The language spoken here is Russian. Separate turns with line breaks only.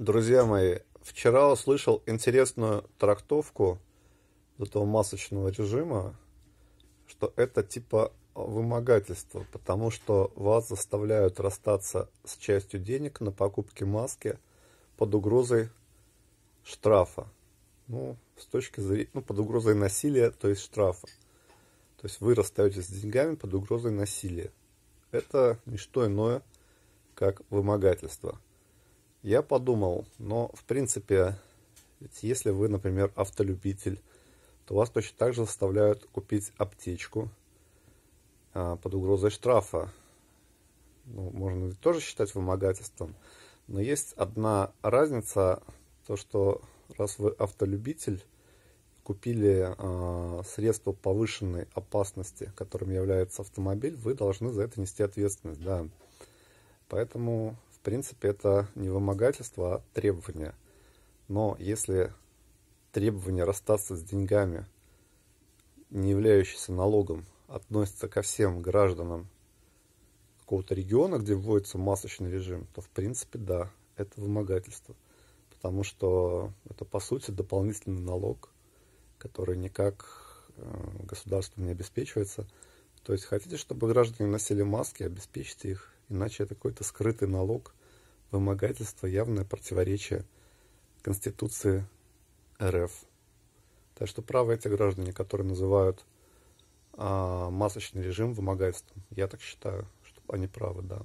Друзья мои, вчера услышал интересную трактовку этого масочного режима, что это типа вымогательство, потому что вас заставляют расстаться с частью денег на покупке маски под угрозой штрафа. Ну, с точки зрения, ну, под угрозой насилия, то есть штрафа. То есть вы расстаетесь с деньгами под угрозой насилия. Это не что иное, как вымогательство. Я подумал, но в принципе, если вы, например, автолюбитель, то вас точно так же заставляют купить аптечку а, под угрозой штрафа. Ну, можно тоже считать вымогательством. Но есть одна разница, то что раз вы автолюбитель, купили э, а, средство повышенной опасности, которым является автомобиль, вы должны за это нести ответственность, да. Поэтому в принципе, это не вымогательство, а требование. Но если требование расстаться с деньгами, не являющиеся налогом, относится ко всем гражданам какого-то региона, где вводится масочный режим, то в принципе да, это вымогательство. Потому что это по сути дополнительный налог, который никак э, государством не обеспечивается. То есть хотите, чтобы граждане носили маски, обеспечьте их, иначе это какой-то скрытый налог, вымогательство явное противоречие Конституции РФ. Так что правы эти граждане, которые называют а, масочный режим вымогательством, я так считаю, что они правы, да.